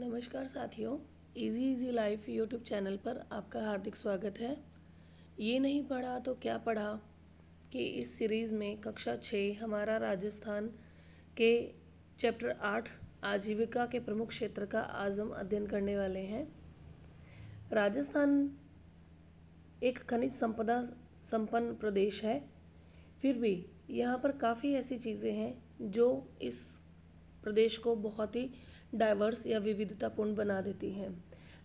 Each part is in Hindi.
नमस्कार साथियों easy easy life YouTube channel पर आपका हार्दिक स्वागत है ये नहीं पढ़ा तो क्या पढ़ा कि इस सीरीज़ में कक्षा छः हमारा राजस्थान के चैप्टर आठ आजीविका के प्रमुख क्षेत्र का आज हम अध्ययन करने वाले हैं राजस्थान एक खनिज संपदा संपन्न प्रदेश है फिर भी यहाँ पर काफ़ी ऐसी चीज़ें हैं जो इस प्रदेश को बहुत ही डाइवर्स या विविधतापूर्ण बना देती हैं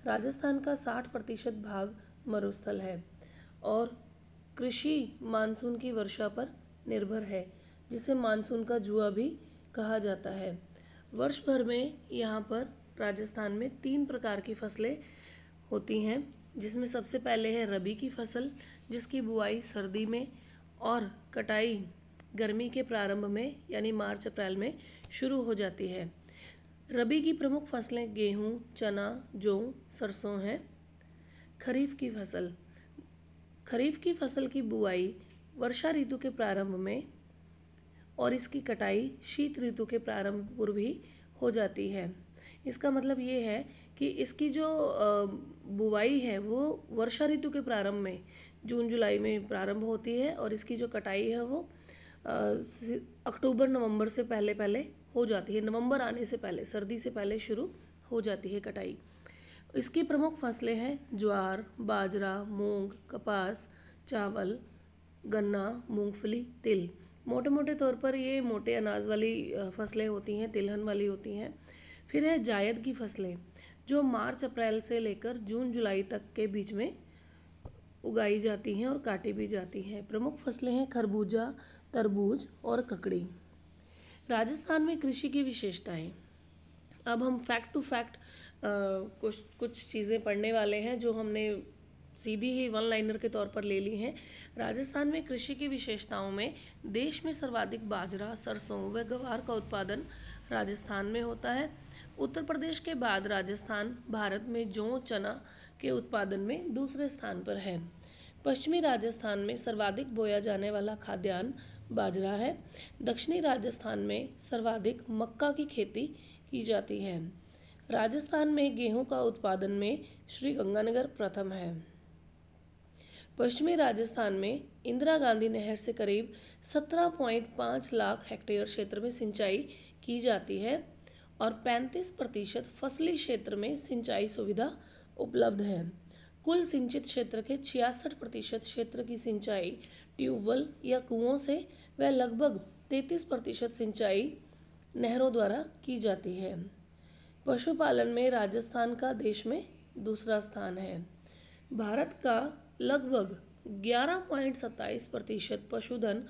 राजस्थान का 60 प्रतिशत भाग मरुस्थल है और कृषि मानसून की वर्षा पर निर्भर है जिसे मानसून का जुआ भी कहा जाता है वर्ष भर में यहाँ पर राजस्थान में तीन प्रकार की फसलें होती हैं जिसमें सबसे पहले है रबी की फसल जिसकी बुआई सर्दी में और कटाई गर्मी के प्रारंभ में यानी मार्च अप्रैल में शुरू हो जाती है रबी की प्रमुख फसलें गेहूँ चना जौ सरसों हैं खरीफ की फसल खरीफ की फसल की बुआई वर्षा ऋतु के प्रारंभ में और इसकी कटाई शीत ऋतु के प्रारंभ पूर्व ही हो जाती है इसका मतलब ये है कि इसकी जो बुआई है वो वर्षा ऋतु के प्रारंभ में जून जुलाई में प्रारंभ होती है और इसकी जो कटाई है वो अक्टूबर नवंबर से पहले पहले हो जाती है नवंबर आने से पहले सर्दी से पहले शुरू हो जाती है कटाई इसकी प्रमुख फसलें हैं ज्वार बाजरा मूंग कपास चावल गन्ना मूंगफली तिल मोटे मोटे तौर पर ये मोटे अनाज वाली फसलें होती हैं तिलहन वाली होती हैं फिर है जायद की फसलें जो मार्च अप्रैल से लेकर जून जुलाई तक के बीच में उगाई जाती हैं और काटी भी जाती हैं प्रमुख फसलें हैं खरबूजा तरबूज और ककड़ी राजस्थान में कृषि की विशेषताएं अब हम फैक्ट टू फैक्ट कुछ कुछ चीज़ें पढ़ने वाले हैं जो हमने सीधी ही वन लाइनर के तौर पर ले ली हैं राजस्थान में कृषि की विशेषताओं में देश में सर्वाधिक बाजरा सरसों व गवार का उत्पादन राजस्थान में होता है उत्तर प्रदेश के बाद राजस्थान भारत में जौ चना के उत्पादन में दूसरे स्थान पर है पश्चिमी राजस्थान में सर्वाधिक बोया जाने वाला खाद्यान्न बाजरा है दक्षिणी राजस्थान में सर्वाधिक मक्का की खेती की जाती है राजस्थान में गेहूं का उत्पादन में श्री गंगानगर प्रथम है पश्चिमी राजस्थान में इंदिरा गांधी नहर से करीब 17.5 लाख हेक्टेयर क्षेत्र में सिंचाई की जाती है और 35 प्रतिशत फसली क्षेत्र में सिंचाई सुविधा उपलब्ध है कुल सिंचित क्षेत्र के छियासठ प्रतिशत क्षेत्र की सिंचाई ट्यूबवेल या कुओं से व लगभग तैतीस प्रतिशत सिंचाई नहरों द्वारा की जाती है पशुपालन में राजस्थान का देश में दूसरा स्थान है भारत का लगभग ग्यारह पॉइंट सत्ताईस प्रतिशत पशुधन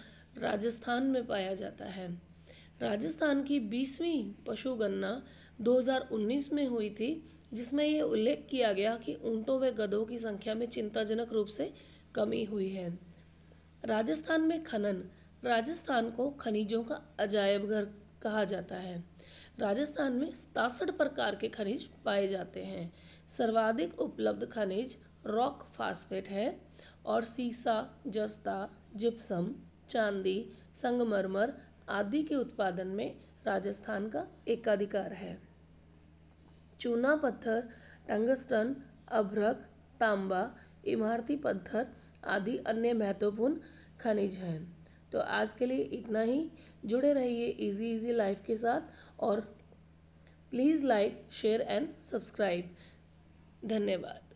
राजस्थान में पाया जाता है राजस्थान की बीसवीं पशु गणना 2019 में हुई थी जिसमें यह उल्लेख किया गया कि ऊँटों व गधों की संख्या में चिंताजनक रूप से कमी हुई है राजस्थान में खनन राजस्थान को खनिजों का अजायब घर कहा जाता है राजस्थान में सतासठ प्रकार के खनिज पाए जाते हैं सर्वाधिक उपलब्ध खनिज रॉक फास्फेट है और सीसा जस्ता जिप्सम चांदी संगमरमर आदि के उत्पादन में राजस्थान का एकाधिकार है चूना पत्थर टंगस्टन अभ्रक तांबा इमारती पत्थर आदि अन्य महत्वपूर्ण खनिज हैं तो आज के लिए इतना ही जुड़े रहिए इजी इजी लाइफ के साथ और please like share and subscribe धन्यवाद